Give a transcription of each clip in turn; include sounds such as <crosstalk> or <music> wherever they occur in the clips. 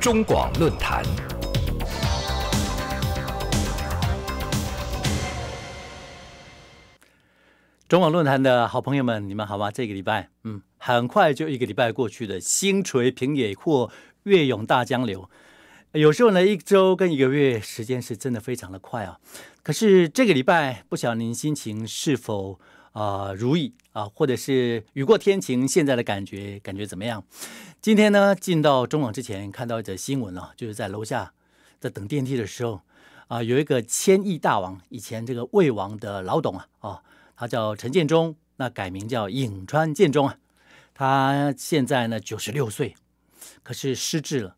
中广论坛，中广论坛的好朋友们，你们好吗？这个礼拜，嗯，很快就一个礼拜过去了。星垂平野阔，月涌大江流。有时候呢，一周跟一个月时间是真的非常的快啊。可是这个礼拜，不晓得您心情是否啊如意啊，或者是雨过天晴？现在的感觉，感觉怎么样？今天呢，进到中网之前，看到一则新闻啊，就是在楼下在等电梯的时候啊，有一个千亿大王，以前这个魏王的老董啊，哦，他叫陈建忠，那改名叫颍川建忠啊，他现在呢九十六岁，可是失智了，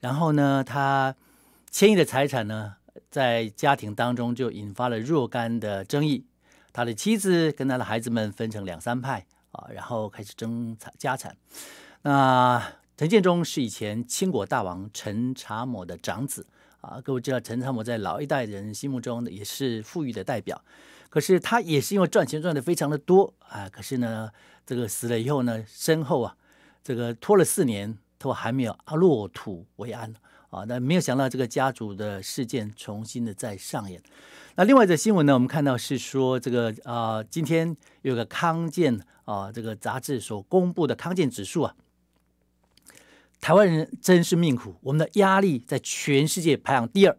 然后呢，他千亿的财产呢，在家庭当中就引发了若干的争议，他的妻子跟他的孩子们分成两三派啊，然后开始争产家产。那陈建忠是以前清国大王陈查某的长子啊，各位知道陈查某在老一代人心目中也是富裕的代表，可是他也是因为赚钱赚的非常的多啊，可是呢，这个死了以后呢，身后啊，这个拖了四年，都还没有啊落土为安啊，那没有想到这个家族的事件重新的再上演。那另外的新闻呢，我们看到是说这个啊，今天有个康健啊，这个杂志所公布的康健指数啊。台湾人真是命苦，我们的压力在全世界排行第二，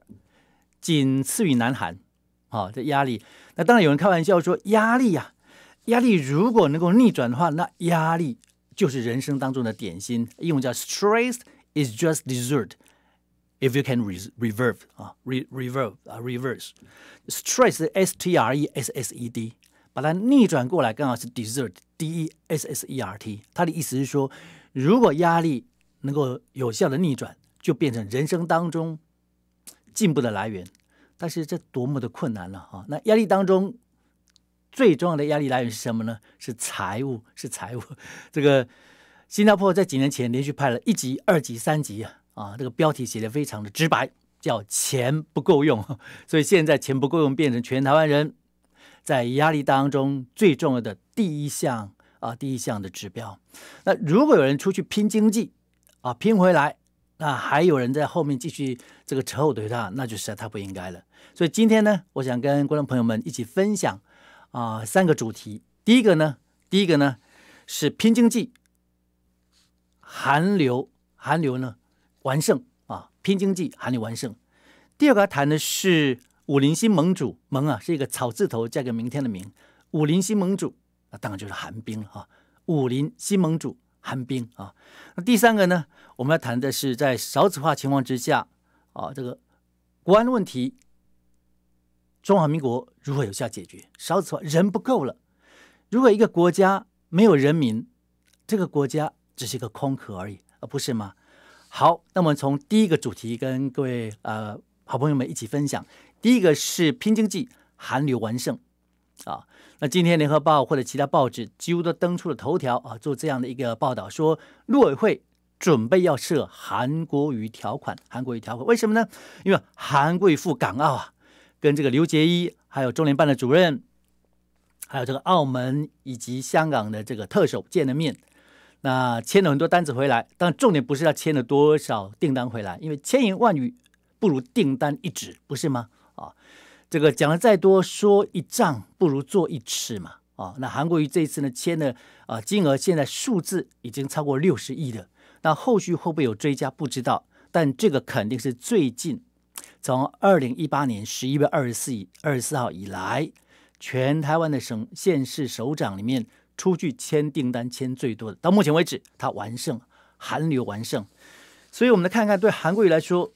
仅次于南韩。啊，这压力。那当然有人开玩笑说压力呀，压力如果能够逆转的话，那压力就是人生当中的点心，英文叫 stress is just dessert if you can reverse 啊，re reverse 啊，reverse stress s t r e s s e d，把它逆转过来刚好是 dessert d e s s e r t。它的意思是说，如果压力能够有效的逆转，就变成人生当中进步的来源。但是这多么的困难了哈！那压力当中最重要的压力来源是什么呢？是财务，是财务。<laughs> 这个新加坡在几年前连续派了一级、二级、三级啊啊！这个标题写的非常的直白，叫“钱不够用”。所以现在钱不够用，变成全台湾人在压力当中最重要的第一项啊，第一项的指标。那如果有人出去拼经济，啊，拼回来，那还有人在后面继续这个扯后腿，他那就实在太不应该了。所以今天呢，我想跟观众朋友们一起分享啊三个主题。第一个呢，第一个呢是拼经济，韩流韩流呢完胜啊，拼经济韩流完胜。第二个谈的是武林新盟主，盟啊是一个草字头加个明天的明，武林新盟主那当然就是韩冰了啊，武林新盟主。寒冰啊，那第三个呢？我们要谈的是在少子化情况之下啊，这个国安问题，中华民国如何有效解决少子化？人不够了。如果一个国家没有人民，这个国家只是一个空壳而已，而不是吗？好，那我们从第一个主题跟各位呃好朋友们一起分享。第一个是拼经济，韩流完胜。啊，那今天联合报或者其他报纸几乎都登出了头条啊，做这样的一个报道，说陆委会准备要设韩国语条款，韩国语条款为什么呢？因为韩贵赴港澳啊，跟这个刘杰一，还有中联办的主任，还有这个澳门以及香港的这个特首见了面，那签了很多单子回来。但重点不是他签了多少订单回来，因为千言万语不如订单一纸，不是吗？这个讲的再多，说一丈不如做一尺嘛。啊，那韩国瑜这一次呢签的啊金额，现在数字已经超过六十亿了。那后续会不会有追加？不知道。但这个肯定是最近从二零一八年十一月二十四二十四号以来，全台湾的省、县、市首长里面出具签订单签最多的，到目前为止他完胜韩流完胜。所以，我们来看看对韩国瑜来说，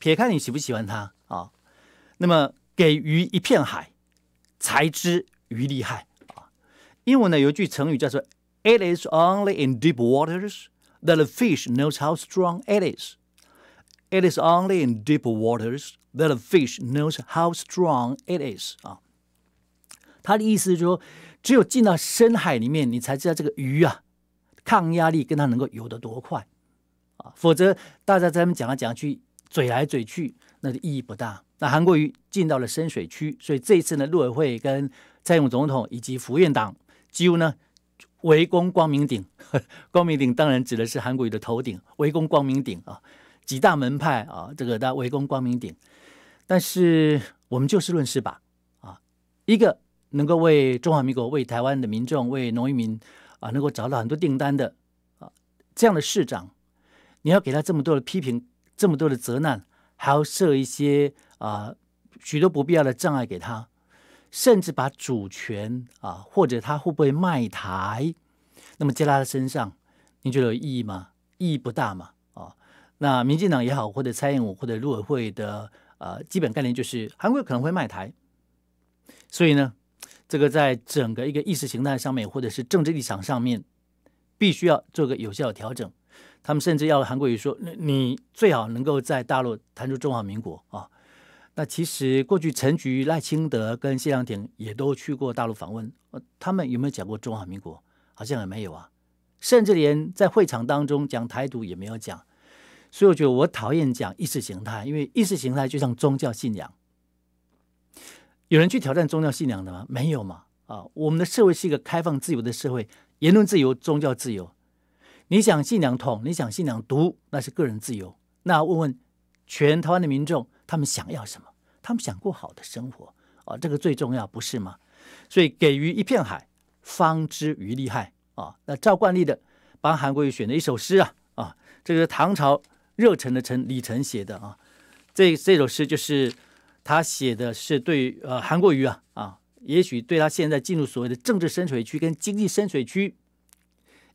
撇开你喜不喜欢他啊，那么。给鱼一片海，才知鱼厉害啊！英文呢有一句成语叫做 “It is only in deep waters that the fish knows how strong it is”。It is only in deep waters that the fish knows how strong it is。啊，他的意思就是说，只有进到深海里面，你才知道这个鱼啊，抗压力跟它能够游得多快啊。否则大家在那边讲来讲去，嘴来嘴去，那就意义不大。那韩国瑜进到了深水区，所以这一次呢，陆委会跟蔡勇总统以及福苑党几乎呢围攻光明顶。<laughs> 光明顶当然指的是韩国瑜的头顶，围攻光明顶啊，几大门派啊，这个大家围攻光明顶。但是我们就事论事吧，啊，一个能够为中华民国、为台湾的民众、为农民啊，能够找到很多订单的啊，这样的市长，你要给他这么多的批评，这么多的责难。还要设一些啊许多不必要的障碍给他，甚至把主权啊或者他会不会卖台，那么接在他的身上，你觉得有意义吗？意义不大嘛，啊，那民进党也好，或者蔡英文或者陆委会的啊基本概念就是韩国可能会卖台，所以呢，这个在整个一个意识形态上面或者是政治立场上面，必须要做个有效的调整。他们甚至要韩国瑜说：“你最好能够在大陆谈出中华民国啊！”那其实过去陈菊、赖清德跟谢长廷也都去过大陆访问，他们有没有讲过中华民国？好像也没有啊。甚至连在会场当中讲台独也没有讲。所以我觉得我讨厌讲意识形态，因为意识形态就像宗教信仰。有人去挑战宗教信仰的吗？没有嘛。啊，我们的社会是一个开放自由的社会，言论自由、宗教自由。你想信仰统，你想信仰独，那是个人自由。那问问全台湾的民众，他们想要什么？他们想过好的生活啊，这个最重要，不是吗？所以给予一片海，方知鱼厉害啊。那赵冠立的帮韩国瑜选的一首诗啊啊，这个唐朝热忱的陈李忱写的啊，这这首诗就是他写的是对呃韩国瑜啊啊，也许对他现在进入所谓的政治深水区跟经济深水区。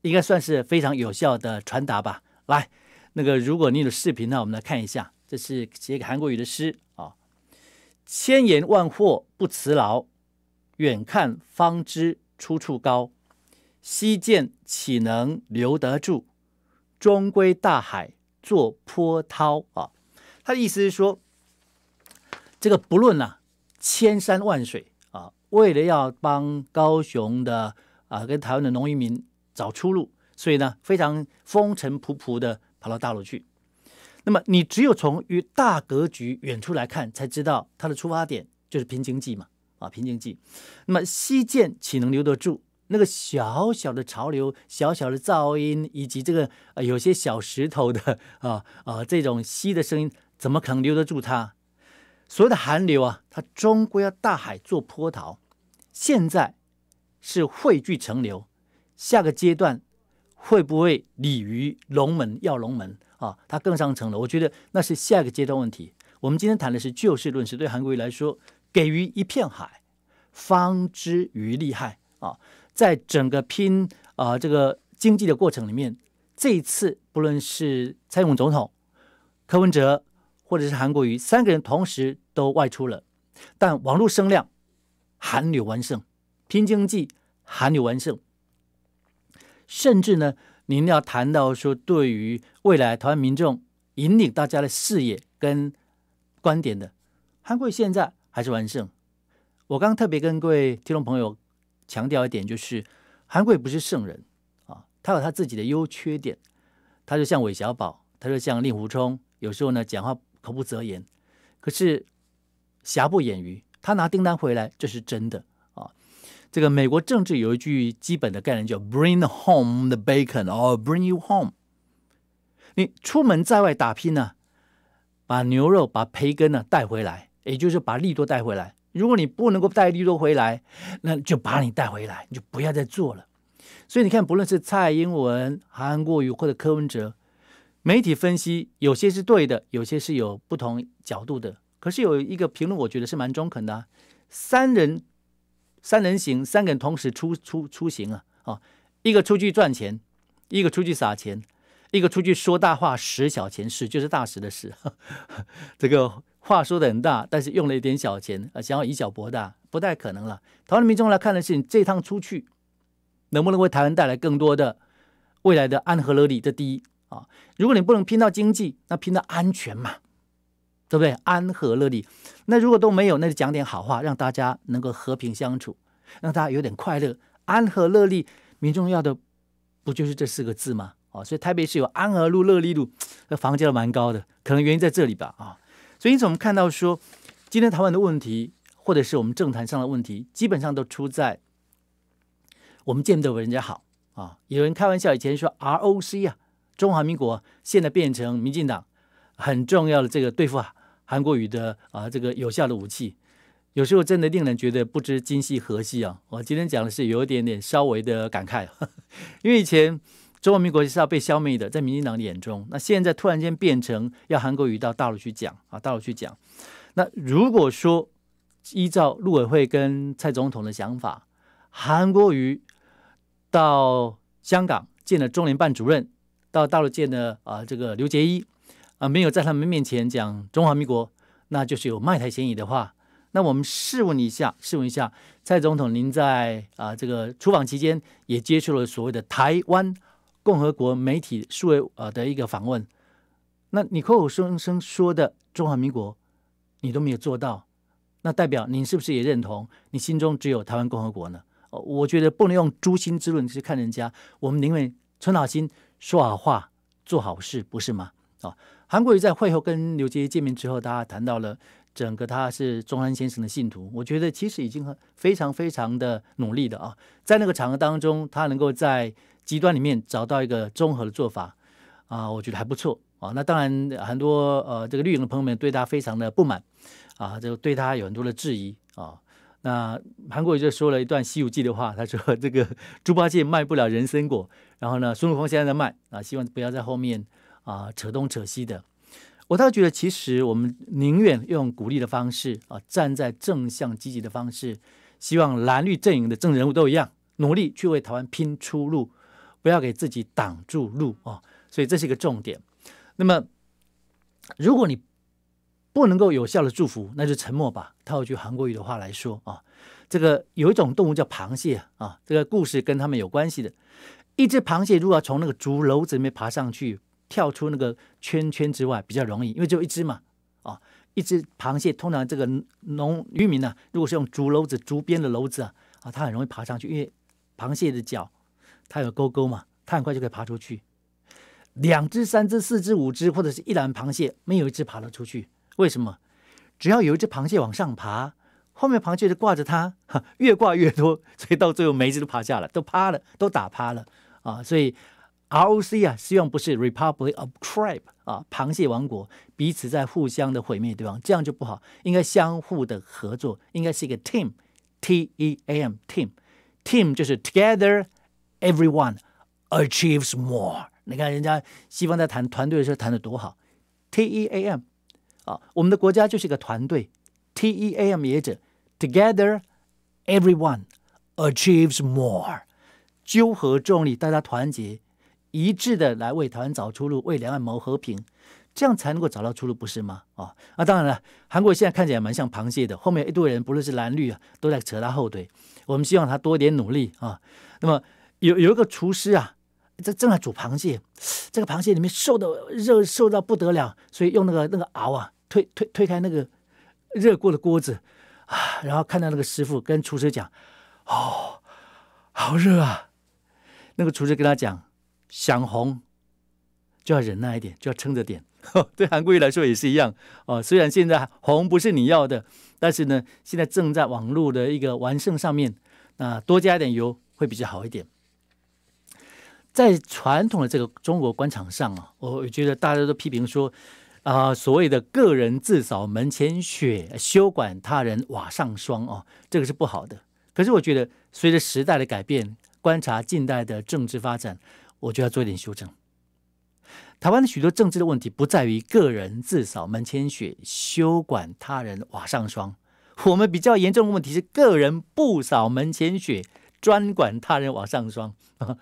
应该算是非常有效的传达吧。来，那个如果你有视频呢，我们来看一下。这是写给韩国语的诗啊。千言万话不辞劳，远看方知出处高。西涧岂能留得住？终归大海作波涛啊。他的意思是说，这个不论呐，千山万水啊，为了要帮高雄的啊，跟台湾的农渔民。找出路，所以呢，非常风尘仆仆的跑到大陆去。那么，你只有从于大格局远处来看，才知道它的出发点就是拼经济嘛，啊，拼经济。那么，西涧岂能留得住那个小小的潮流、小小的噪音，以及这个有些小石头的啊啊这种吸的声音，怎么可能留得住它？所有的寒流啊，它终归要大海做波涛。现在是汇聚成流。下个阶段会不会鲤鱼龙门要龙门啊？他更上层楼，我觉得那是下一个阶段问题。我们今天谈的是就事论事，对韩国瑜来说，给予一片海，方知鱼厉害啊！在整个拼啊这个经济的过程里面，这一次不论是蔡总统、柯文哲，或者是韩国瑜三个人同时都外出了，但网络声量，韩流完胜，拼经济，韩流完胜。甚至呢，您要谈到说，对于未来台湾民众引领大家的视野跟观点的，韩国现在还是完胜。我刚特别跟各位听众朋友强调一点，就是韩国不是圣人啊，他有他自己的优缺点。他就像韦小宝，他就像令狐冲，有时候呢讲话口不择言，可是瑕不掩瑜，他拿订单回来，这是真的。这个美国政治有一句基本的概念叫 “bring home the bacon” or “bring you home”。你出门在外打拼呢，把牛肉、把培根呢带回来，也就是把利多带回来。如果你不能够带利多回来，那就把你带回来，你就不要再做了。所以你看，不论是蔡英文、韩国瑜或者柯文哲，媒体分析有些是对的，有些是有不同角度的。可是有一个评论，我觉得是蛮中肯的：三人。三人行，三个人同时出出出行啊，啊，一个出去赚钱，一个出去撒钱，一个出去说大话，使小钱，使，就是大使的使，<laughs> 这个话说的很大，但是用了一点小钱，啊，想要以小博大，不太可能了。台湾民众来看的是，你这趟出去能不能为台湾带来更多的未来的安和乐利？这第一啊，如果你不能拼到经济，那拼到安全嘛，对不对？安和乐利。那如果都没有，那就讲点好话，让大家能够和平相处，让大家有点快乐、安和乐利。民众要的不就是这四个字吗？哦，所以台北市有安和路、乐利路，那房价都蛮高的，可能原因在这里吧。啊，所以因此我们看到说，今天台湾的问题，或者是我们政坛上的问题，基本上都出在我们见不得人家好啊。有人开玩笑，以前说 R O C 啊，中华民国，现在变成民进党很重要的这个对付啊。韩国语的啊，这个有效的武器，有时候真的令人觉得不知今夕何夕啊！我今天讲的是有一点点稍微的感慨，<laughs> 因为以前中华民国是要被消灭的，在民进党的眼中，那现在突然间变成要韩国语到大陆去讲啊，大陆去讲。那如果说依照陆委会跟蔡总统的想法，韩国瑜到香港见了中联办主任，到大陆见了啊这个刘杰一。啊，没有在他们面前讲中华民国，那就是有卖台嫌疑的话，那我们试问一下，试问一下，蔡总统，您在啊这个出访期间也接受了所谓的台湾共和国媒体数位啊的一个访问，那你口口声声说的中华民国，你都没有做到，那代表您是不是也认同你心中只有台湾共和国呢？哦，我觉得不能用诛心之论去看人家，我们宁愿存好心，说好话，做好事，不是吗？啊。韩国瑜在会后跟刘杰见面之后，他谈到了整个他是中山先生的信徒，我觉得其实已经很非常非常的努力的啊，在那个场合当中，他能够在极端里面找到一个综合的做法啊，我觉得还不错啊。那当然很多呃这个绿营的朋友们对他非常的不满啊，就对他有很多的质疑啊。那韩国瑜就说了一段《西游记》的话，他说 <laughs> 这个猪八戒卖不了人参果，然后呢，孙悟空现在在卖啊，希望不要在后面。啊，扯东扯西的，我倒觉得其实我们宁愿用鼓励的方式啊，站在正向积极的方式，希望蓝绿阵营的政治人物都一样努力去为台湾拼出路，不要给自己挡住路啊。所以这是一个重点。那么，如果你不能够有效的祝福，那就沉默吧。套一句韩国语的话来说啊，这个有一种动物叫螃蟹啊，这个故事跟他们有关系的。一只螃蟹如果要从那个竹篓子里面爬上去。跳出那个圈圈之外比较容易，因为只有一只嘛，啊，一只螃蟹。通常这个农渔民呢，如果是用竹篓子、竹编的篓子啊，啊，它很容易爬上去，因为螃蟹的脚它有钩钩嘛，它很快就可以爬出去。两只、三只、四只、五只，或者是一篮螃蟹，没有一只爬了出去。为什么？只要有一只螃蟹往上爬，后面螃蟹就挂着它，<laughs> 越挂越多，所以到最后每一只都爬下来，都趴了，都打趴了啊，所以。R O C 啊，希望不是 Republic of Crab 啊，螃蟹王国彼此在互相的毁灭对方，这样就不好。应该相互的合作，应该是一个 team，T E A M team team 就是 together everyone achieves more。你看人家西方在谈团队的时候谈的多好，T E A M 啊，我们的国家就是一个团队，T E A M 也指 together everyone achieves more，纠合众力，大家团结。一致的来为台湾找出路，为两岸谋和平，这样才能够找到出路，不是吗？啊，啊，当然了，韩国现在看起来蛮像螃蟹的，后面一堆人，不论是蓝绿啊，都在扯他后腿。我们希望他多一点努力啊。那么有有一个厨师啊，这正在煮螃蟹，这个螃蟹里面瘦的热瘦到不得了，所以用那个那个熬啊，推推推开那个热锅的锅子啊，然后看到那个师傅跟厨师讲：“哦，好热啊！”那个厨师跟他讲。想红，就要忍耐一点，就要撑着点。<laughs> 对韩国瑜来说也是一样哦，虽然现在红不是你要的，但是呢，现在正在网络的一个完胜上面，那多加一点油会比较好一点。在传统的这个中国官场上啊，我觉得大家都批评说啊，所谓的“个人自扫门前雪，休管他人瓦上霜”啊，这个是不好的。可是我觉得，随着时代的改变，观察近代的政治发展。我就要做一点修正。台湾的许多政治的问题不在于个人自扫门前雪，休管他人瓦上霜。我们比较严重的问题是个人不扫门前雪，专管他人瓦上霜。<laughs>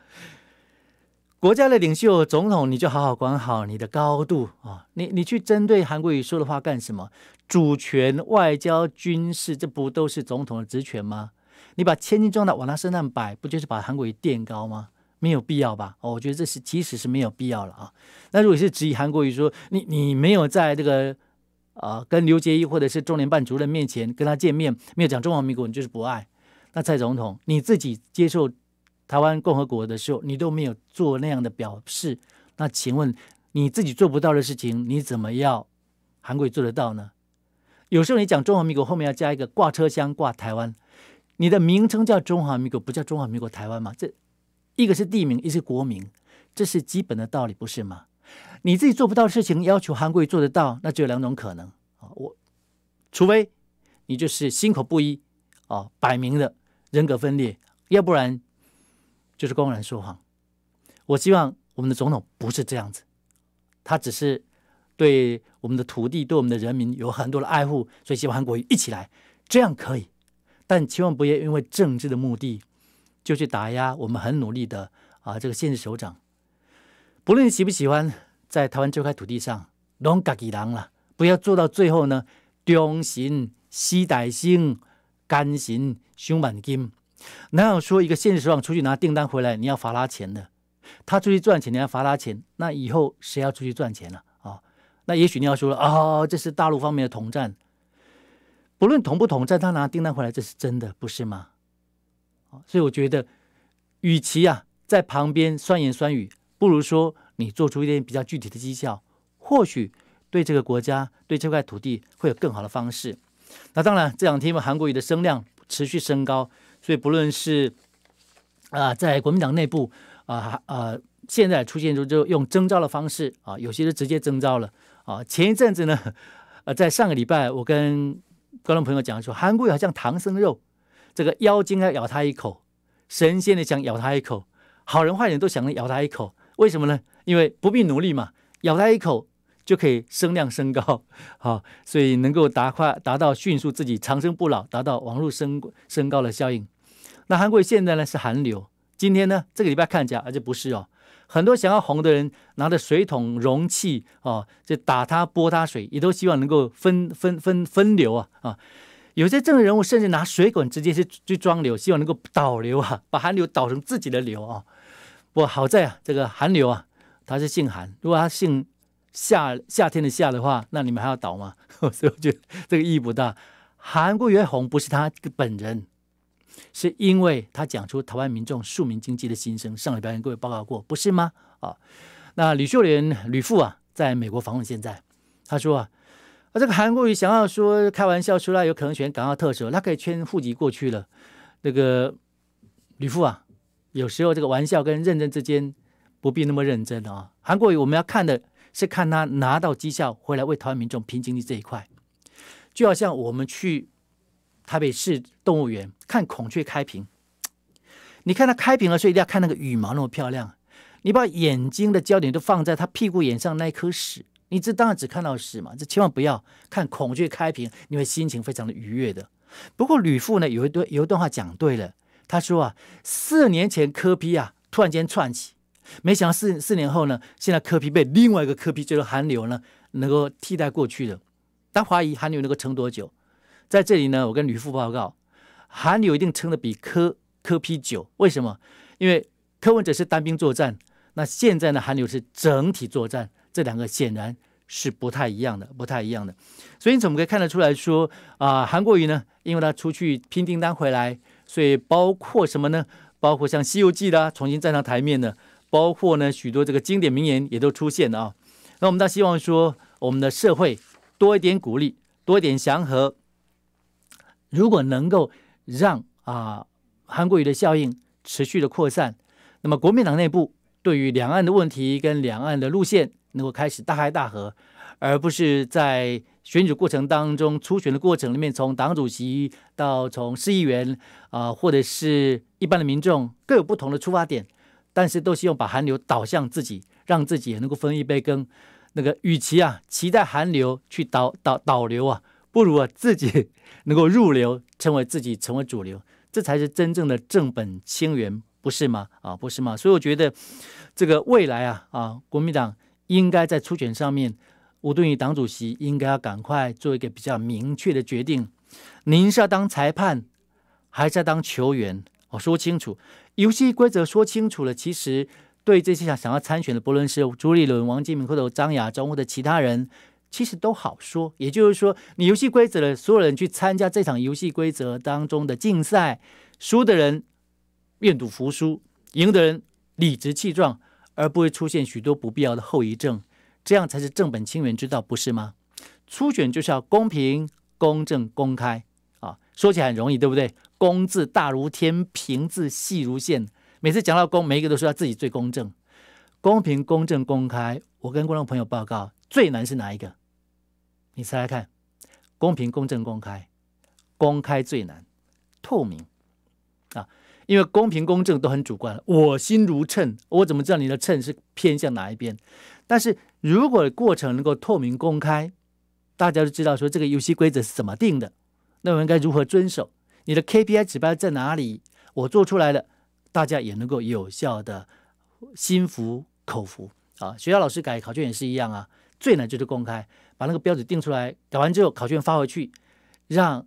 国家的领袖总统，你就好好管好你的高度啊！你你去针对韩国瑜说的话干什么？主权、外交、军事，这不都是总统的职权吗？你把千斤重担往他身上摆，不就是把韩国瑜垫高吗？没有必要吧？哦，我觉得这是，其实是没有必要了啊。那如果是质疑韩国语说你你没有在这个啊跟刘杰一或者是中联办主任面前跟他见面，没有讲中华民国，你就是不爱。那蔡总统你自己接受台湾共和国的时候，你都没有做那样的表示。那请问你自己做不到的事情，你怎么要韩国做得到呢？有时候你讲中华民国后面要加一个挂车厢挂台湾，你的名称叫中华民国，不叫中华民国台湾吗？这。一个是地名，一是国名，这是基本的道理，不是吗？你自己做不到的事情，要求韩国做得到，那只有两种可能啊！我，除非你就是心口不一啊，摆明了人格分裂，要不然就是公然说谎。我希望我们的总统不是这样子，他只是对我们的土地、对我们的人民有很多的爱护，所以希望韩国一起来，这样可以。但千万不要因为政治的目的。就去打压我们很努力的啊，这个县级首长，不论喜不喜欢，在台湾这块土地上龙嘎吉 g 郎了，不要做到最后呢，东心、西歹心、甘心、胸满金，哪有说一个县级首长出去拿订单回来你要罚他钱的？他出去赚钱你要罚他钱，那以后谁要出去赚钱了啊？那也许你要说了哦，这是大陆方面的统战，不论统不统战，他拿订单回来这是真的不是吗？所以我觉得，与其啊在旁边酸言酸语，不如说你做出一点比较具体的绩效，或许对这个国家、对这块土地会有更好的方式。那当然，这两天因为韩国瑜的声量持续升高，所以不论是啊在国民党内部啊啊，现在出现就就用征召的方式啊，有些就直接征召了啊。前一阵子呢，呃，在上个礼拜，我跟观众朋友讲说，韩国瑜好像唐僧肉。这个妖精要咬他一口，神仙呢想咬他一口，好人坏人都想着咬他一口，为什么呢？因为不必努力嘛，咬他一口就可以声量升高，<laughs> 好，所以能够达快达到迅速自己长生不老，达到网络升升高的效应。那韩国现在呢是韩流，今天呢这个礼拜看起来而且不是哦，很多想要红的人拿着水桶容器哦，就打他泼他水，也都希望能够分分分分流啊啊。有些政治人物甚至拿水管直接去去装流，希望能够导流啊，<laughs> 把韩流导成自己的流啊。过好在啊，这个韩流啊，他是姓韩。如果他姓夏，夏天的夏的话，那你们还要导吗？<laughs> 所以我觉得这个意义不大。韩国瑜红不是他本人，是因为他讲出台湾民众庶民经济的心声，上礼拜跟各位报告过，不是吗？啊，那吕秀莲、吕父啊，在美国访问现在，他说啊。啊，这个韩国瑜想要说开玩笑出来，有可能选港澳特首，他可以圈户籍过去了。那个吕福啊，有时候这个玩笑跟认真之间不必那么认真啊。韩国瑜我们要看的是看他拿到绩效回来为台湾民众拼经济这一块，就好像我们去台北市动物园看孔雀开屏，你看它开屏了，所以一定要看那个羽毛那么漂亮。你把眼睛的焦点都放在它屁股眼上那一颗屎。你这当然只看到屎嘛，这千万不要看孔雀开屏，你会心情非常的愉悦的。不过吕父呢有一段有一段话讲对了，他说啊，四年前科皮啊突然间窜起，没想到四四年后呢，现在科皮被另外一个科皮就是韩流呢能够替代过去的，他怀疑韩流能够撑多久？在这里呢，我跟吕父报告，韩流一定撑的比科科皮久。为什么？因为柯文哲是单兵作战，那现在呢，韩流是整体作战。这两个显然是不太一样的，不太一样的，所以你怎么可以看得出来说啊？韩国语呢，因为他出去拼订单回来，所以包括什么呢？包括像《西游记》啦，重新站上台面的，包括呢许多这个经典名言也都出现了啊。那我们倒希望说，我们的社会多一点鼓励，多一点祥和。如果能够让啊韩国语的效应持续的扩散，那么国民党内部对于两岸的问题跟两岸的路线。能够开始大开大合，而不是在选举过程当中初选的过程里面，从党主席到从市议员啊，或者是一般的民众各有不同的出发点，但是都希望把寒流导向自己，让自己也能够分一杯羹。那个，与其啊期待寒流去导导导流啊，不如啊自己能够入流，成为自己成为主流，这才是真正的正本清源，不是吗？啊，不是吗？所以我觉得这个未来啊啊，国民党。应该在初选上面，吴敦义党主席应该要赶快做一个比较明确的决定：，您是要当裁判，还是要当球员？哦，说清楚，游戏规则说清楚了。其实对这些想想要参选的，不论是朱立伦、王金明或者张亚中，或者其他人，其实都好说。也就是说，你游戏规则的所有人去参加这场游戏规则当中的竞赛，输的人愿赌服输，赢的人理直气壮。而不会出现许多不必要的后遗症，这样才是正本清源之道，不是吗？初选就是要公平、公正、公开啊！说起来很容易，对不对？公字大如天，平字细如线。每次讲到公，每一个都说他自己最公正、公平、公正、公开。我跟观众朋友报告，最难是哪一个？你猜猜看，公平、公正、公开，公开最难，透明。因为公平公正都很主观，我心如秤，我怎么知道你的秤是偏向哪一边？但是如果过程能够透明公开，大家都知道说这个游戏规则是怎么定的，那我们应该如何遵守？你的 KPI 指标在哪里？我做出来了，大家也能够有效的心服口服啊。学校老师改考卷也是一样啊，最难就是公开，把那个标准定出来，改完之后考卷发回去，让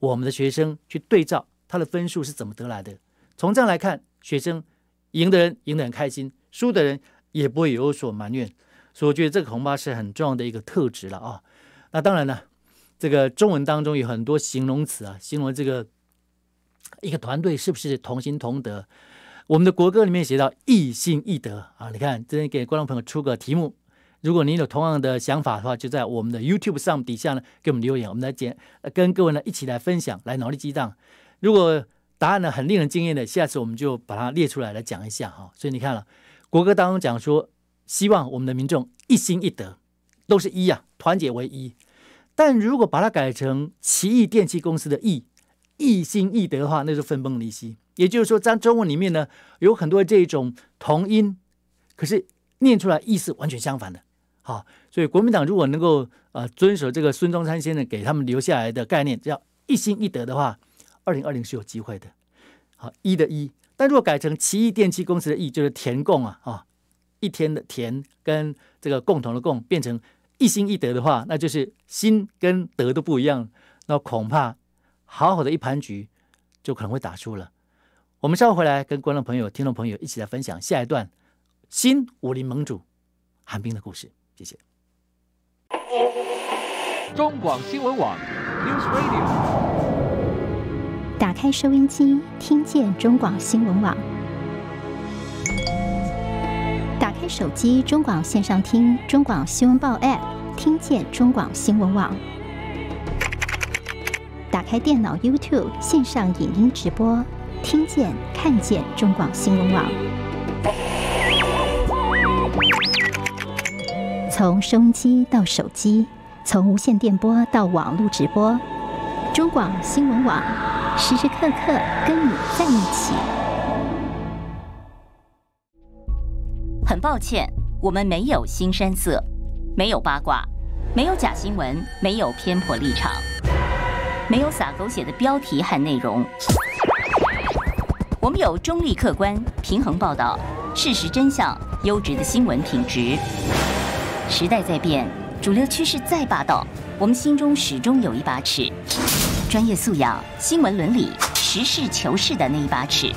我们的学生去对照他的分数是怎么得来的。从这样来看，学生赢的人赢得很开心，输的人也不会有所埋怨，所以我觉得这个恐怕是很重要的一个特质了啊。那当然呢，这个中文当中有很多形容词啊，形容这个一个团队是不是同心同德。我们的国歌里面写到“一心一德”啊。你看，今天给观众朋友出个题目，如果您有同样的想法的话，就在我们的 YouTube 上底下呢给我们留言，我们来解，跟各位呢一起来分享，来脑力激荡。如果答案呢很令人惊艳的，下次我们就把它列出来来讲一下哈。所以你看了国歌当中讲说，希望我们的民众一心一德，都是一啊，团结为一。但如果把它改成奇异电器公司的“异”，一心一德的话，那就分崩离析。也就是说，在中文里面呢，有很多这种同音，可是念出来意思完全相反的。好，所以国民党如果能够呃遵守这个孙中山先生给他们留下来的概念，叫一心一德的话。二零二零是有机会的，好一的一，但如果改成奇异电器公司的“异”，就是“田共”啊啊，一天的“田”跟这个共同的“共”变成一心一德的话，那就是心跟德都不一样，那恐怕好好的一盘局就可能会打输了。我们稍后回来跟观众朋友、听众朋友一起来分享下一段新武林盟主韩冰的故事。谢谢。中广新闻网 NewsRadio。打开收音机，听见中广新闻网。打开手机中广线上听中广新闻报 App，听见中广新闻网。打开电脑 YouTube 线上影音直播，听见看见中广新闻网。从收音机到手机，从无线电波到网络直播，中广新闻网。时时刻刻跟你在一起。很抱歉，我们没有新山色，没有八卦，没有假新闻，没有偏颇立场，没有撒狗血的标题和内容。我们有中立、客观、平衡报道，事实真相、优质的新闻品质。时代在变，主流趋势再霸道，我们心中始终有一把尺。专业素养、新闻伦理、实事求是的那一把尺，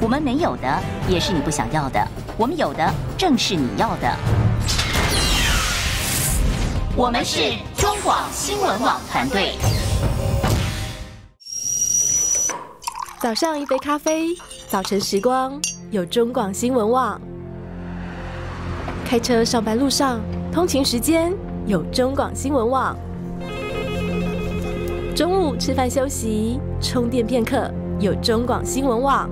我们没有的也是你不想要的，我们有的正是你要的。我们是中广新闻网团队。早上一杯咖啡，早晨时光有中广新闻网。开车上班路上，通勤时间有中广新闻网。中午吃饭休息，充电片刻，有中广新闻网。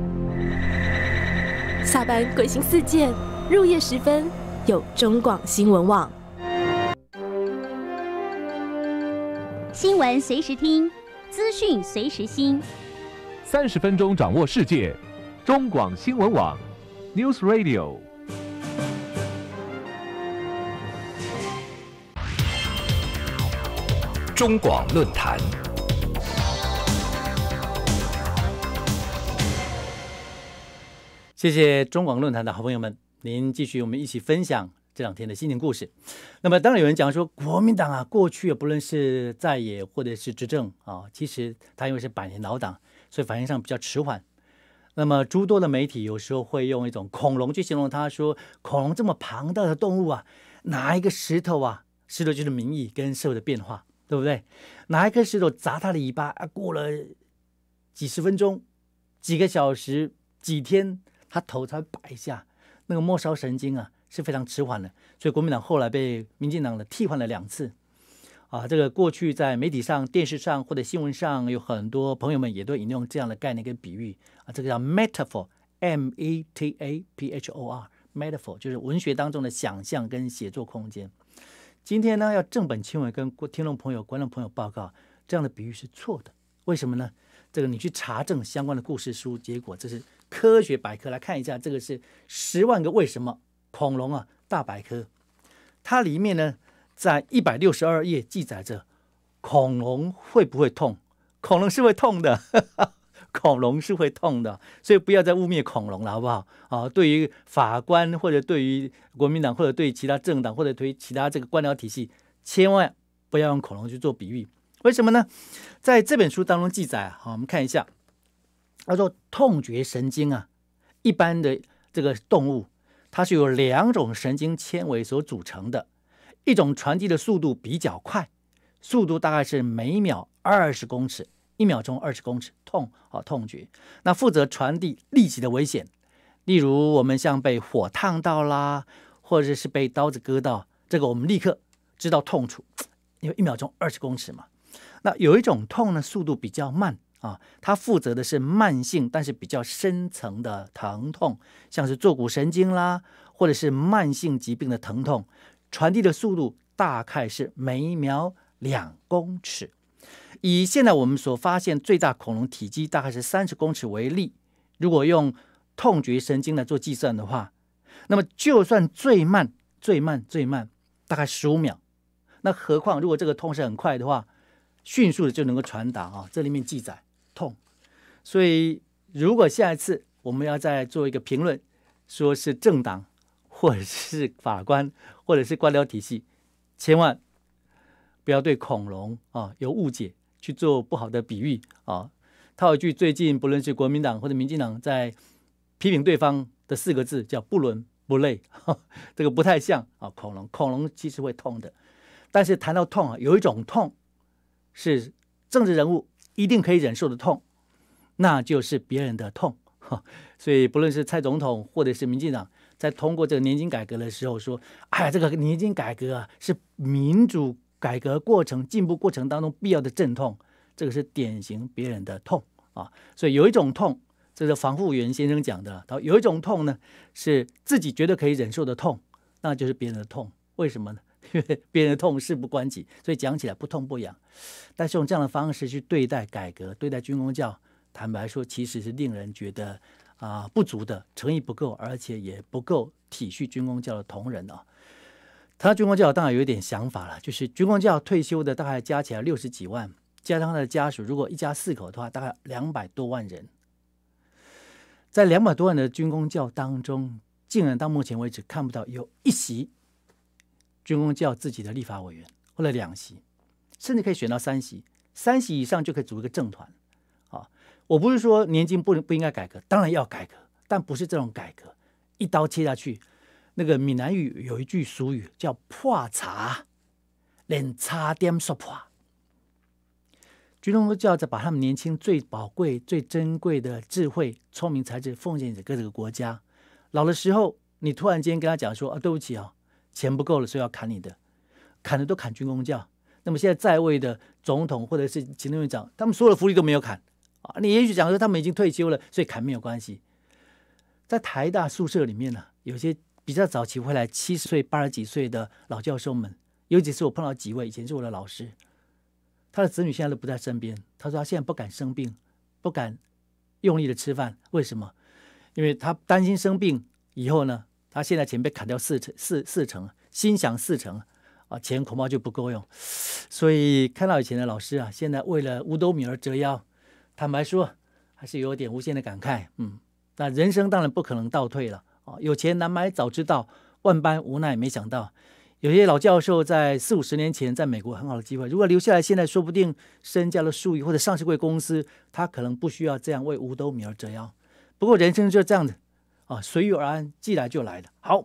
下班鬼心四溅，入夜时分，有中广新闻网。新闻随时听，资讯随时新。三十分钟掌握世界，中广新闻网，News Radio。中广论坛。谢谢中广论坛的好朋友们，您继续我们一起分享这两天的心情故事。那么，当然有人讲说国民党啊，过去不论是在野或者是执政啊，其实它因为是百年老党，所以反应上比较迟缓。那么，诸多的媒体有时候会用一种恐龙去形容它，说恐龙这么庞大的动物啊，拿一个石头啊，石头就是民意跟社会的变化，对不对？拿一个石头砸它的尾巴啊，过了几十分钟、几个小时、几天。他头才摆一下，那个末梢神经啊是非常迟缓的，所以国民党后来被民进党的替换了两次，啊，这个过去在媒体上、电视上或者新闻上，有很多朋友们也都引用这样的概念跟比喻啊，这个叫 metaphor，m e t a p h o r，metaphor 就是文学当中的想象跟写作空间。今天呢要正本清源，跟听众朋友、观众朋友报告，这样的比喻是错的，为什么呢？这个你去查证相关的故事书，结果这是。科学百科来看一下，这个是《十万个为什么》恐龙啊大百科，它里面呢在一百六十二页记载着恐龙会不会痛？恐龙是会痛的，<laughs> 恐龙是会痛的，所以不要再污蔑恐龙了，好不好？啊，对于法官或者对于国民党或者对其他政党或者对其他这个官僚体系，千万不要用恐龙去做比喻。为什么呢？在这本书当中记载，好，我们看一下。他说，痛觉神经啊，一般的这个动物，它是由两种神经纤维所组成的，一种传递的速度比较快，速度大概是每秒二十公尺，一秒钟二十公尺，痛啊，痛觉，那负责传递立即的危险，例如我们像被火烫到啦，或者是被刀子割到，这个我们立刻知道痛处，因为一秒钟二十公尺嘛。那有一种痛呢，速度比较慢。啊，它负责的是慢性但是比较深层的疼痛，像是坐骨神经啦，或者是慢性疾病的疼痛，传递的速度大概是每秒两公尺。以现在我们所发现最大恐龙体积大概是三十公尺为例，如果用痛觉神经来做计算的话，那么就算最慢最慢最慢，大概十五秒。那何况如果这个痛是很快的话，迅速的就能够传达啊。这里面记载。痛，所以如果下一次我们要再做一个评论，说是政党，或者是法官，或者是官僚体系，千万不要对恐龙啊有误解，去做不好的比喻啊。套一句最近不论是国民党或者民进党在批评对方的四个字叫“不伦不类”，<laughs> 这个不太像啊。恐龙，恐龙其实会痛的，但是谈到痛啊，有一种痛是政治人物。一定可以忍受的痛，那就是别人的痛。<laughs> 所以，不论是蔡总统或者是民进党，在通过这个年金改革的时候说：“哎呀，这个年金改革啊，是民主改革过程进步过程当中必要的阵痛。”这个是典型别人的痛啊。所以有一种痛，这是防护员先生讲的，他有一种痛呢，是自己觉得可以忍受的痛，那就是别人的痛。为什么呢？因为别人的痛事不关己，所以讲起来不痛不痒。但是用这样的方式去对待改革、对待军工教，坦白说，其实是令人觉得啊不足的，诚意不够，而且也不够体恤军工教的同仁哦。他军工教当然有一点想法了，就是军工教退休的大概加起来六十几万，加上他的家属，如果一家四口的话，大概两百多万人。在两百多万的军工教当中，竟然到目前为止看不到有一席。军公教自己的立法委员，或者两席，甚至可以选到三席，三席以上就可以组一个政团。啊，我不是说年金不能不应该改革，当然要改革，但不是这种改革，一刀切下去。那个闽南语有一句俗语叫“破茶连茶点说破”，军公叫着把他们年轻最宝贵、最珍贵的智慧、聪明才智奉献给这个国家。老的时候，你突然间跟他讲说：“啊，对不起啊。”钱不够了，所以要砍你的，砍的都砍军功教。那么现在在位的总统或者是行政院长，他们所有的福利都没有砍啊。你也许讲说他们已经退休了，所以砍没有关系。在台大宿舍里面呢，有些比较早期回来七十岁、八十几岁的老教授们，有几次我碰到几位以前是我的老师，他的子女现在都不在身边。他说他现在不敢生病，不敢用力的吃饭。为什么？因为他担心生病以后呢？他现在钱被砍掉四成四四成，心想事成，啊，钱恐怕就不够用，所以看到以前的老师啊，现在为了五斗米而折腰，坦白说，还是有点无限的感慨，嗯，那人生当然不可能倒退了，啊，有钱难买早知道，万般无奈没想到，有些老教授在四五十年前在美国很好的机会，如果留下来，现在说不定身家了数亿或者上市贵公司，他可能不需要这样为五斗米而折腰，不过人生就这样子，啊，随遇而安，既来就来了。好，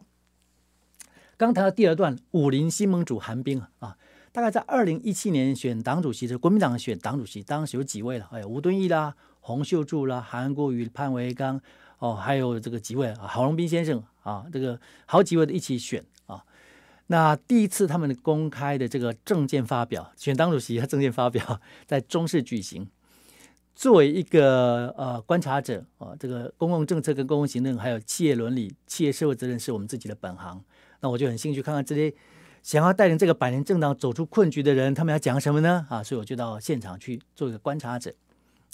刚谈到第二段，武林新盟主韩冰啊，大概在二零一七年选党主席的国民党选党主席，当时有几位了，哎，吴敦义啦、洪秀柱啦、韩国瑜、潘维刚，哦，还有这个几位，啊，郝龙斌先生啊，这个好几位的一起选啊。那第一次他们公开的这个证件发表，选党主席和证件发表，在中市举行。作为一个呃观察者啊，这个公共政策跟公共行政，还有企业伦理、企业社会责任是我们自己的本行，那我就很兴趣看看这些想要带领这个百年政党走出困局的人，他们要讲什么呢？啊，所以我就到现场去做一个观察者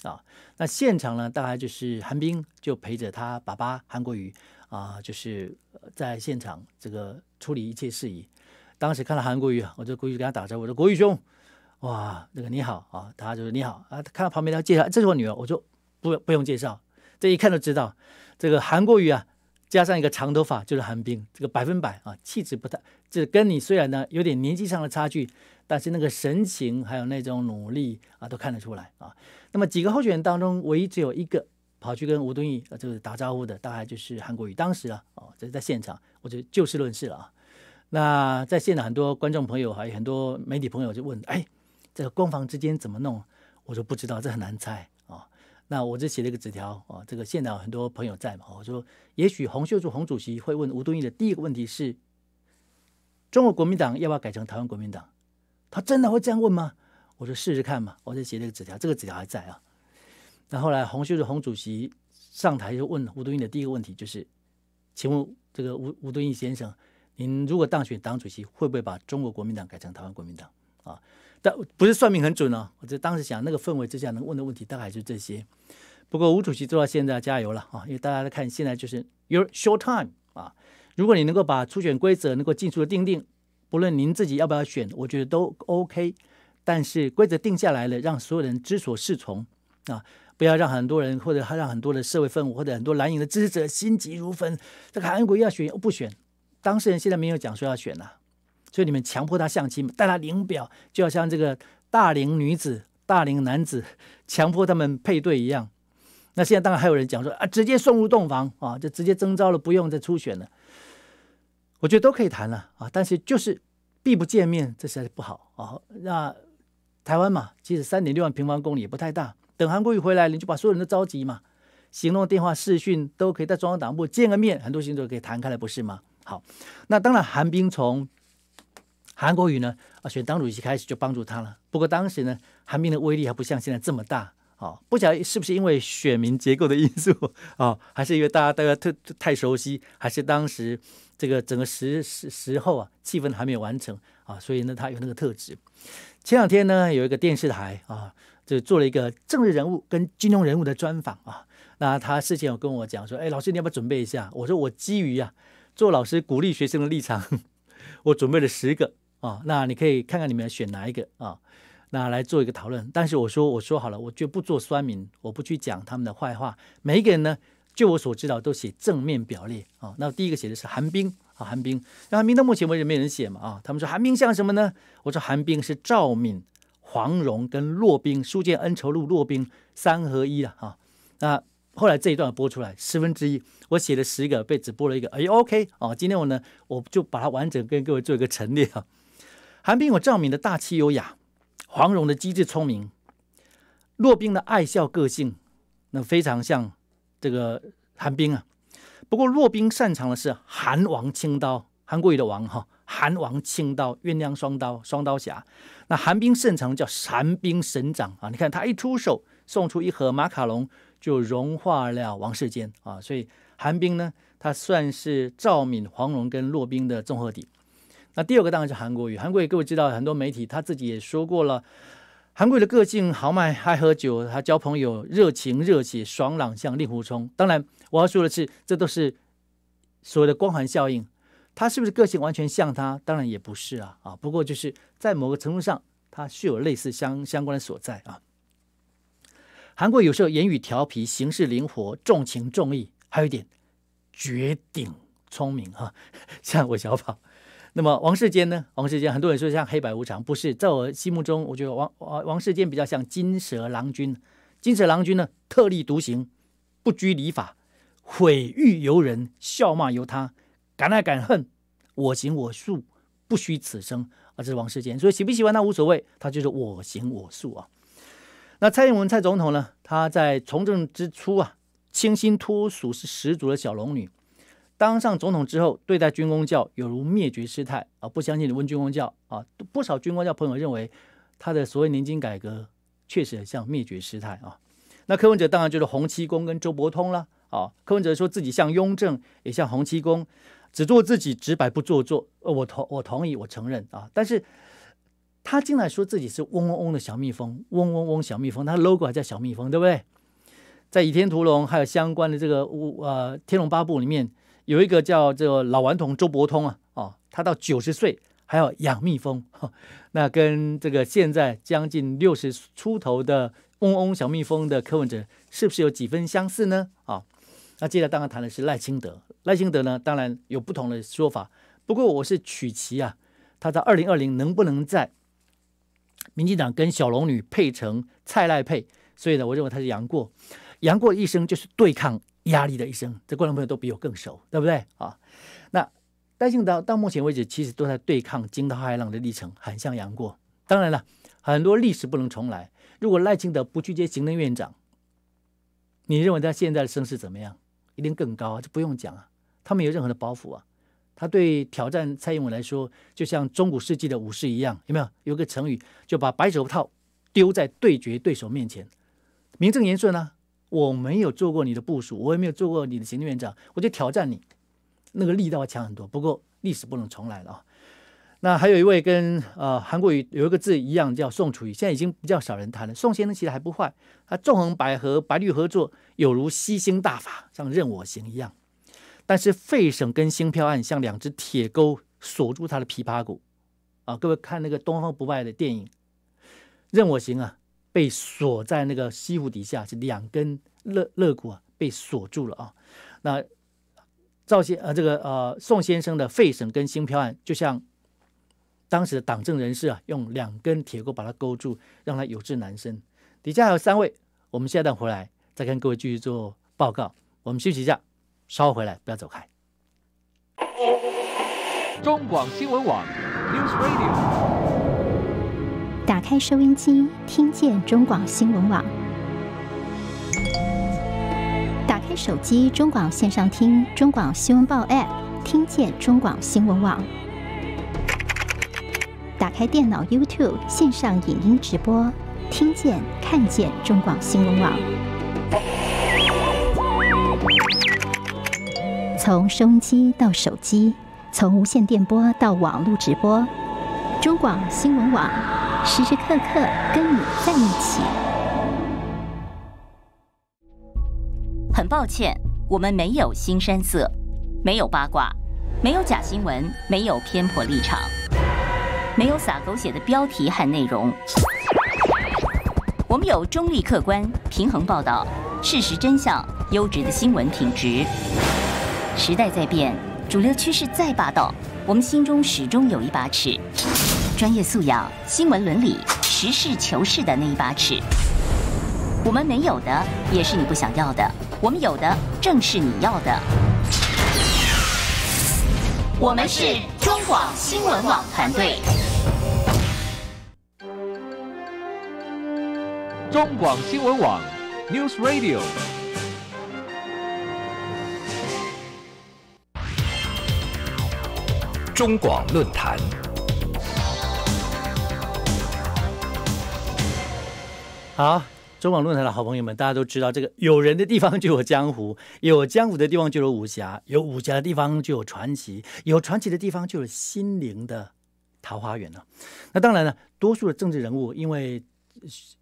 啊。那现场呢，大概就是韩冰就陪着他爸爸韩国瑜啊，就是在现场这个处理一切事宜。当时看到韩国瑜，我就故意跟他打招呼，我说：“国瑜兄。”哇，那个你好啊，他就是你好啊。看到旁边他介绍，这是我女儿。我说不不用介绍，这一看就知道。这个韩国语啊，加上一个长头发，就是韩冰，这个百分百啊，气质不太。这跟你虽然呢有点年纪上的差距，但是那个神情还有那种努力啊，都看得出来啊。那么几个候选人当中，唯一只有一个跑去跟吴敦义呃就是打招呼的，大概就是韩国瑜。当时啊，哦这是在现场，我就就事论事了啊。那在现场很多观众朋友，还有很多媒体朋友就问，哎。这个攻防之间怎么弄？我说不知道，这很难猜啊。那我就写了一个纸条啊，这个现场很多朋友在嘛。我说，也许洪秀柱洪主席会问吴敦义的第一个问题是：中国国民党要不要改成台湾国民党？他真的会这样问吗？我说试试看嘛。我就写了一个纸条，这个纸条还在啊。那后来洪秀柱洪主席上台就问吴敦义的第一个问题就是：请问这个吴吴敦义先生，您如果当选党主席，会不会把中国国民党改成台湾国民党啊？但不是算命很准哦，我就当时想，那个氛围之下能问的问题大概就这些。不过吴主席做到现在加油了啊，因为大家看现在就是 your short time 啊，如果你能够把初选规则能够尽速的定定，不论您自己要不要选，我觉得都 OK。但是规则定下来了，让所有人知所适从啊，不要让很多人或者让很多的社会氛围或者很多蓝营的支持者心急如焚。这个韩国要选不选？当事人现在没有讲说要选呐。所以你们强迫他相亲，带他领表，就要像这个大龄女子、大龄男子强迫他们配对一样。那现在当然还有人讲说啊，直接送入洞房啊，就直接征召了，不用再初选了。我觉得都可以谈了啊，但是就是避不见面，这在是不好啊。那台湾嘛，其实三点六万平方公里也不太大。等韩国瑜回来你就把所有人都召集嘛，行动、电话、视讯都可以在中央党部见个面，很多星座可以谈开了，不是吗？好，那当然韩冰从。韩国语呢？啊，选党主席开始就帮助他了。不过当时呢，韩冰的威力还不像现在这么大。哦，不晓得是不是因为选民结构的因素啊，还是因为大家大家特太熟悉，还是当时这个整个时时时候啊，气氛还没有完成啊，所以呢，他有那个特质。前两天呢，有一个电视台啊，就做了一个政治人物跟金融人物的专访啊。那他事先有跟我讲说，哎，老师你要不要准备一下？我说我基于啊，做老师鼓励学生的立场，<laughs> 我准备了十个。啊，那你可以看看你们选哪一个啊？那来做一个讨论。但是我说，我说好了，我绝不做酸民，我不去讲他们的坏话。每一个人呢，据我所知道，都写正面表列啊。那第一个写的是韩冰啊，韩冰。那韩冰到目前为止没人写嘛啊？他们说韩冰像什么呢？我说韩冰是赵敏、黄蓉跟骆宾书剑恩仇录，骆宾三合一了啊。那后来这一段播出来，十分之一，我写了十个，被只播了一个，哎，OK 啊。今天我呢，我就把它完整跟各位做一个陈列啊。韩冰有赵敏的大气优雅，黄蓉的机智聪明，骆宾的爱笑个性，那非常像这个韩冰啊。不过骆宾擅长的是韩王青刀，韩国语的王哈，韩王青刀、鸳鸯双刀、双刀侠。那韩冰擅长叫寒冰神掌啊，你看他一出手，送出一盒马卡龙就融化了王世坚啊。所以韩冰呢，他算是赵敏、黄蓉跟骆宾的综合体。那第二个当然是韩国语。韩国语各位知道，很多媒体他自己也说过了，韩国的个性豪迈，爱喝酒，他交朋友热情、热血、爽朗，像令狐冲。当然，我要说的是，这都是所谓的光环效应。他是不是个性完全像他？当然也不是啊。啊，不过就是在某个程度上，他是有类似相相关的所在啊。韩国有时候言语调皮，行事灵活，重情重义，还有一点绝顶聪明啊，<laughs> 像我小宝。那么王世坚呢？王世坚，很多人说像黑白无常，不是，在我心目中，我觉得王王王世坚比较像金蛇郎君。金蛇郎君呢，特立独行，不拘礼法，毁誉由人，笑骂由他，敢爱敢恨，我行我素，不虚此生啊！这是王世坚。所以喜不喜欢他无所谓，他就是我行我素啊。那蔡英文蔡总统呢？他在从政之初啊，清新脱俗是十足的小龙女。当上总统之后，对待军工教有如灭绝师太，啊，不相信你问军工教啊！不少军工教朋友认为，他的所谓年金改革确实很像灭绝师太啊。那柯文哲当然就是洪七公跟周伯通了啊。柯文哲说自己像雍正，也像洪七公，只做自己，直白不做作。呃，我同我同意，我承认啊。但是他进来说自己是嗡嗡嗡的小蜜蜂，嗡嗡嗡小蜜蜂，他 logo 还叫小蜜蜂，对不对？在《倚天屠龙》还有相关的这个呃《天龙八部》里面。有一个叫这个老顽童周伯通啊，哦，他到九十岁还要养蜜蜂，<laughs> 那跟这个现在将近六十出头的嗡嗡小蜜蜂的柯文哲，是不是有几分相似呢？啊，那接下来当然谈的是赖清德，赖清德呢，当然有不同的说法，不过我是取其啊，他在二零二零能不能在民进党跟小龙女配成蔡赖配，所以呢，我认为他是杨过。杨过一生就是对抗压力的一生，这观众朋友都比我更熟，对不对啊？那赖清德到目前为止，其实都在对抗惊涛骇浪的历程，很像杨过。当然了，很多历史不能重来。如果赖清德不去接行政院长，你认为他现在的声势怎么样？一定更高，就不用讲啊。他没有任何的包袱啊。他对挑战蔡英文来说，就像中古世纪的武士一样，有没有？有个成语就把白手套丢在对决对手面前，名正言顺啊。我没有做过你的部署，我也没有做过你的行政院长，我就挑战你，那个力道要强很多。不过历史不能重来了啊。那还有一位跟呃韩国瑜有一个字一样，叫宋楚瑜，现在已经比较少人谈了。宋先生其实还不坏，他纵横捭阖，白绿合作，有如吸星大法，像任我行一样。但是费省跟星票案像两只铁钩锁住他的琵琶骨啊！各位看那个东方不败的电影，《任我行》啊。被锁在那个西湖底下，是两根肋肋骨啊被锁住了啊。那赵先呃这个呃宋先生的废审跟新票案，就像当时的党政人士啊，用两根铁钩把它勾住，让他有志难伸。底下还有三位，我们下一段回来再跟各位继续做报告。我们休息一下，稍后回来，不要走开。中广新闻网，newsradio。开收音机，听见中广新闻网。打开手机中广线上听中广新闻报 App，听见中广新闻网。打开电脑 YouTube 线上影音直播，听见看见中广新闻网。从收音机到手机，从无线电波到网络直播，中广新闻网。时时刻刻跟你在一起。很抱歉，我们没有新山色，没有八卦，没有假新闻，没有偏颇立场，没有撒狗血的标题和内容。我们有中立、客观、平衡报道，事实真相、优质的新闻品质。时代在变，主流趋势再霸道，我们心中始终有一把尺。专业素养、新闻伦理、实事求是的那一把尺，我们没有的也是你不想要的，我们有的正是你要的。我们是中广新闻网团队。中广新闻网，News Radio。中广论坛。好，中广论坛的好朋友们，大家都知道，这个有人的地方就有江湖，有江湖的地方就有武侠，有武侠的地方就有传奇，有传奇的地方就有心灵的桃花源了。那当然了，多数的政治人物因为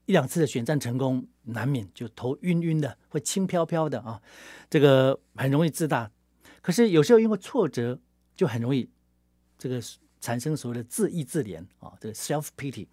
一两次的选战成功，难免就头晕晕的，会轻飘飘的啊，这个很容易自大。可是有时候因为挫折，就很容易这个。产生所谓的自意自怜啊，这个 self pity。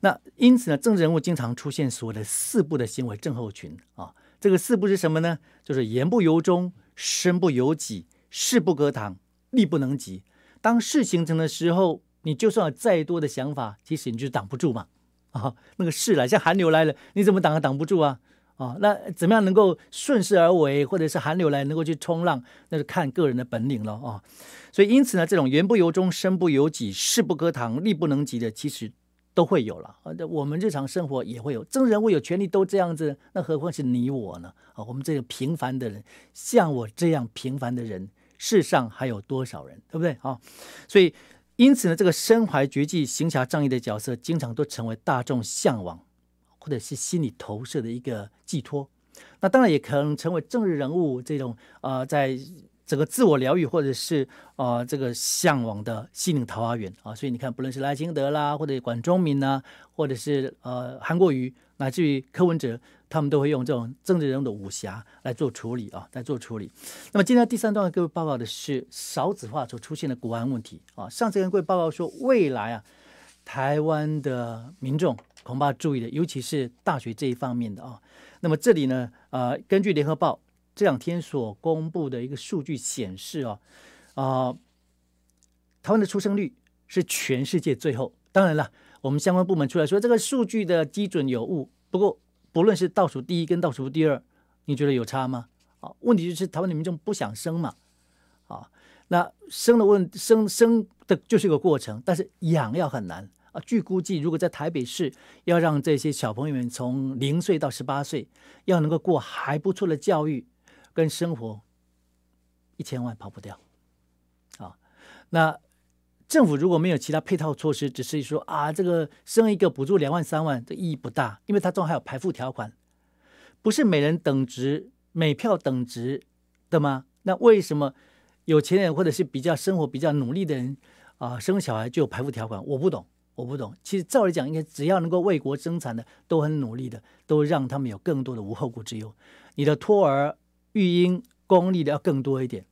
那因此呢，政治人物经常出现所谓的四不的行为症候群啊。这个四不是什么呢？就是言不由衷、身不由己、事不可挡、力不能及。当事形成的时候，你就算有再多的想法，其实你就挡不住嘛啊，那个事来，像寒流来了，你怎么挡也挡不住啊。啊，那怎么样能够顺势而为，或者是寒流来能够去冲浪，那就看个人的本领了啊。所以因此呢，这种言不由衷、身不由己、事不可挡、力不能及的，其实都会有了。我们日常生活也会有。正人物有权利都这样子，那何况是你我呢？啊，我们这个平凡的人，像我这样平凡的人，世上还有多少人，对不对啊？所以因此呢，这个身怀绝技、行侠仗义的角色，经常都成为大众向往。或者是心理投射的一个寄托，那当然也可能成为政治人物这种呃，在整个自我疗愈或者是啊这个向往的心灵桃花源啊，所以你看，不论是赖清德啦，或者管中民呐，或者是呃韩国瑜，乃至于柯文哲，他们都会用这种政治人物的武侠来做处理啊，来做处理。那么今天第三段各位报告的是少子化所出现的国安问题啊，上次跟各位报告说，未来啊，台湾的民众。恐怕注意的，尤其是大学这一方面的啊。那么这里呢，呃，根据联合报这两天所公布的一个数据显示啊，啊，台湾的出生率是全世界最后。当然了，我们相关部门出来说这个数据的基准有误。不过，不论是倒数第一跟倒数第二，你觉得有差吗？啊，问题就是台湾的民众不想生嘛。啊，那生的问生生的就是一个过程，但是养要很难。啊，据估计，如果在台北市要让这些小朋友们从零岁到十八岁要能够过还不错的教育跟生活，一千万跑不掉。啊，那政府如果没有其他配套措施，只是说啊，这个生一个补助两万三万的意义不大，因为它中还有排付条款，不是每人等值、每票等值的吗？那为什么有钱人或者是比较生活比较努力的人啊，生小孩就有排付条款？我不懂。我不懂，其实照理讲，应该只要能够为国生产的，都很努力的，都让他们有更多的无后顾之忧。你的托儿、育婴、公立的要更多一点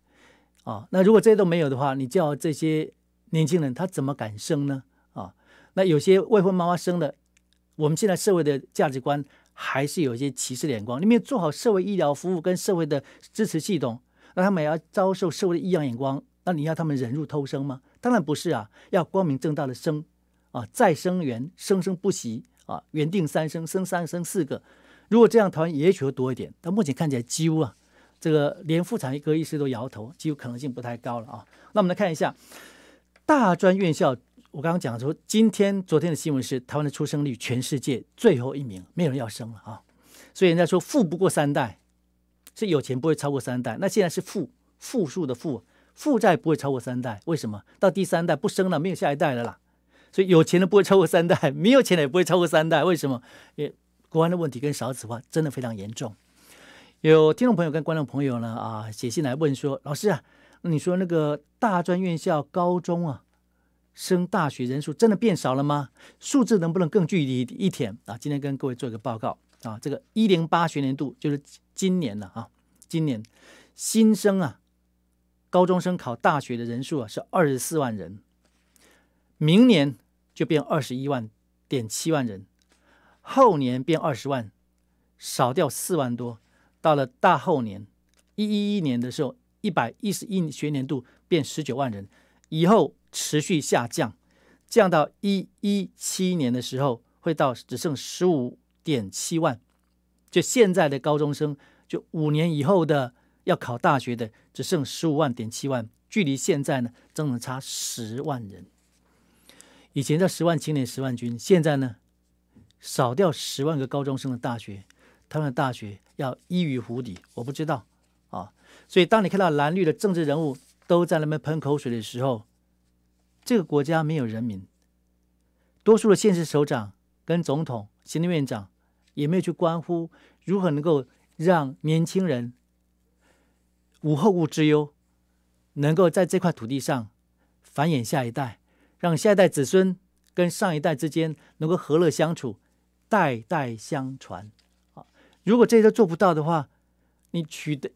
啊。那如果这些都没有的话，你叫这些年轻人他怎么敢生呢？啊，那有些未婚妈妈生的，我们现在社会的价值观还是有一些歧视的眼光。你没有做好社会医疗服务跟社会的支持系统，那他们要遭受社会的异样眼光，那你要他们忍辱偷生吗？当然不是啊，要光明正大的生。啊，再生缘，生生不息啊！缘定三生，生三生四个。如果这样，台湾也许会多一点。但目前看起来几乎啊，这个连妇产科医师都摇头，几乎可能性不太高了啊。那我们来看一下大专院校。我刚刚讲说，今天、昨天的新闻是台湾的出生率全世界最后一名，没有人要生了啊。所以人家说富不过三代，是有钱不会超过三代。那现在是负负数的负，负债不会超过三代。为什么到第三代不生了？没有下一代的啦。所以有钱的不会超过三代，没有钱的也不会超过三代。为什么？也，国安的问题跟少子化真的非常严重。有听众朋友跟观众朋友呢啊，写信来问说：“老师啊，你说那个大专院校、高中啊，升大学人数真的变少了吗？数字能不能更具体一点啊？”今天跟各位做一个报告啊，这个一零八学年度就是今年了啊，今年新生啊，高中生考大学的人数啊是二十四万人，明年。就变二十一万点七万人，后年变二十万，少掉四万多。到了大后年一一一年的时候，一百一十一学年度变十九万人，以后持续下降，降到一一七年的时候会到只剩十五点七万。就现在的高中生，就五年以后的要考大学的，只剩十五万点七万，距离现在呢，整整差十万人。以前叫十万青年十万军，现在呢，少掉十万个高中生的大学，他们的大学要依于湖底，我不知道啊。所以，当你看到蓝绿的政治人物都在那边喷口水的时候，这个国家没有人民，多数的现实首长跟总统、行政院长也没有去关乎如何能够让年轻人无后顾之忧，能够在这块土地上繁衍下一代。让下一代子孙跟上一代之间能够和乐相处，代代相传。啊，如果这些都做不到的话，你取得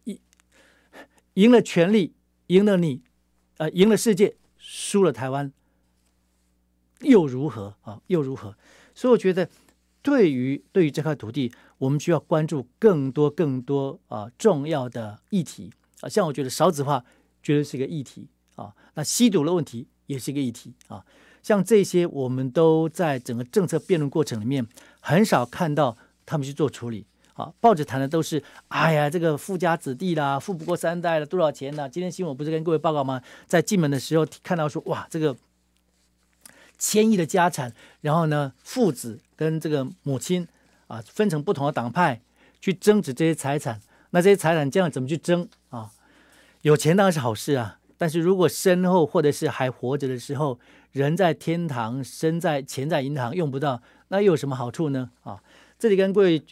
赢了权力，赢了你，啊，赢了世界，输了台湾，又如何啊？又如何？所以我觉得，对于对于这块土地，我们需要关注更多更多啊重要的议题啊，像我觉得少子化绝对是一个议题啊，那吸毒的问题。也是一个议题啊，像这些我们都在整个政策辩论过程里面很少看到他们去做处理啊。报纸谈的都是，哎呀，这个富家子弟啦，富不过三代了，多少钱呢？今天新闻不是跟各位报告吗？在进门的时候看到说，哇，这个千亿的家产，然后呢，父子跟这个母亲啊，分成不同的党派去争执这些财产。那这些财产这样怎么去争啊？有钱当然是好事啊。但是如果身后或者是还活着的时候，人在天堂，身在钱在银行用不到，那又有什么好处呢？啊，这里跟各位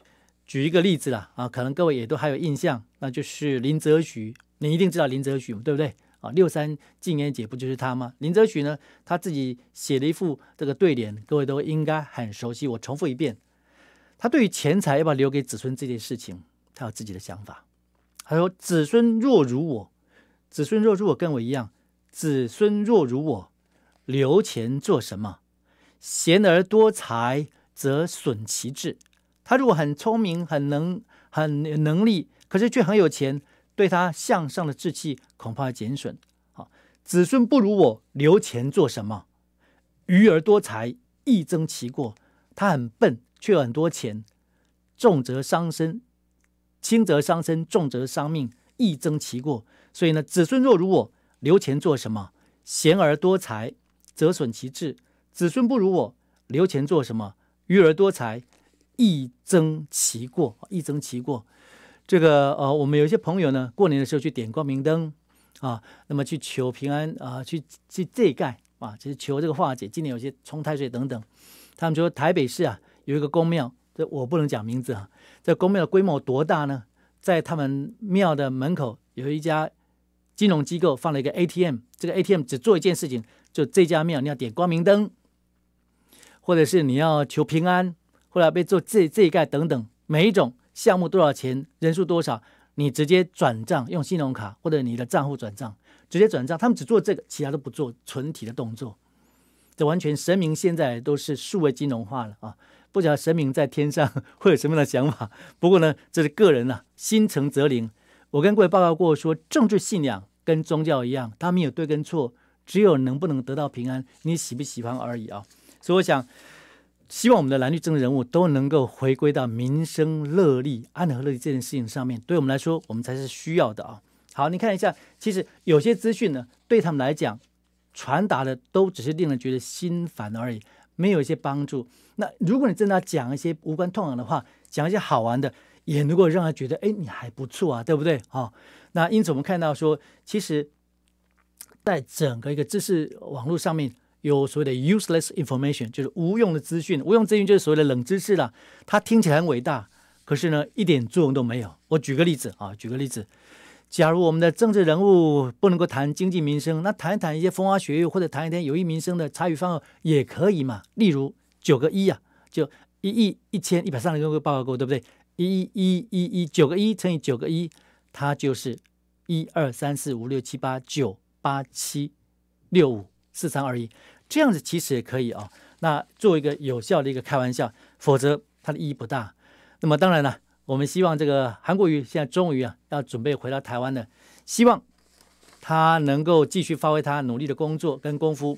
举一个例子了啊，可能各位也都还有印象，那就是林则徐，你一定知道林则徐，对不对？啊，六三禁烟节不就是他吗？林则徐呢，他自己写了一副这个对联，各位都应该很熟悉。我重复一遍，他对于钱财要不要留给子孙这件事情，他有自己的想法。他说：“子孙若如我。”子孙若如我，跟我一样，子孙若如我，留钱做什么？贤而多财，则损其志。他如果很聪明、很能、很能力，可是却很有钱，对他向上的志气恐怕减损。好，子孙不如我，留钱做什么？愚而多财，益增其过。他很笨，却有很多钱，重则伤身，轻则伤身，重则伤命，益增其过。所以呢，子孙若如我，留钱做什么？贤而多财，则损其志；子孙不如我，留钱做什么？愚而多财，益增其过，益增其过。这个呃，我们有些朋友呢，过年的时候去点光明灯啊，那么去求平安啊，去去这盖啊，就是求这个化解。今年有些冲太岁等等，他们说台北市啊有一个公庙，这我不能讲名字啊。这公庙的规模多大呢？在他们庙的门口有一家。金融机构放了一个 ATM，这个 ATM 只做一件事情，就这家庙你要点光明灯，或者是你要求平安，或者被做这这一盖等等，每一种项目多少钱，人数多少，你直接转账用信用卡或者你的账户转账，直接转账，他们只做这个，其他都不做，纯体的动作。这完全神明现在都是数位金融化了啊！不晓得神明在天上 <laughs> 会有什么样的想法。不过呢，这是个人呐，心诚则灵。我跟各位报告过说，政治信仰跟宗教一样，他们有对跟错，只有能不能得到平安，你喜不喜欢而已啊。所以我想，希望我们的蓝绿政治人物都能够回归到民生、乐利、安和乐利这件事情上面对我们来说，我们才是需要的啊。好，你看一下，其实有些资讯呢，对他们来讲，传达的都只是令人觉得心烦而已，没有一些帮助。那如果你真的要讲一些无关痛痒的话，讲一些好玩的。也能够让他觉得，哎，你还不错啊，对不对？好，那因此我们看到说，其实，在整个一个知识网络上面，有所谓的 useless information，就是无用的资讯。无用资讯就是所谓的冷知识了。它听起来很伟大，可是呢，一点作用都没有。我举个例子啊，举个例子，假如我们的政治人物不能够谈经济民生，那谈一谈一些风花雪月，或者谈一点有益民生的茶余饭后也可以嘛。例如九个一啊，就一亿一千一百三十多个报告对不对？一一一一一九个一乘以九个一，它就是一二三四五六七八九八七六五四三二一，这样子其实也可以啊。那做一个有效的一个开玩笑，否则它的意义不大。那么当然了，我们希望这个韩国瑜现在终于啊要准备回到台湾了，希望他能够继续发挥他努力的工作跟功夫。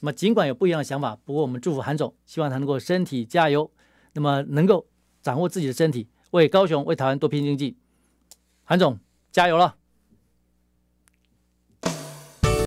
那么尽管有不一样的想法，不过我们祝福韩总，希望他能够身体加油，那么能够掌握自己的身体。为高雄、为台湾多拼经济，韩总加油了！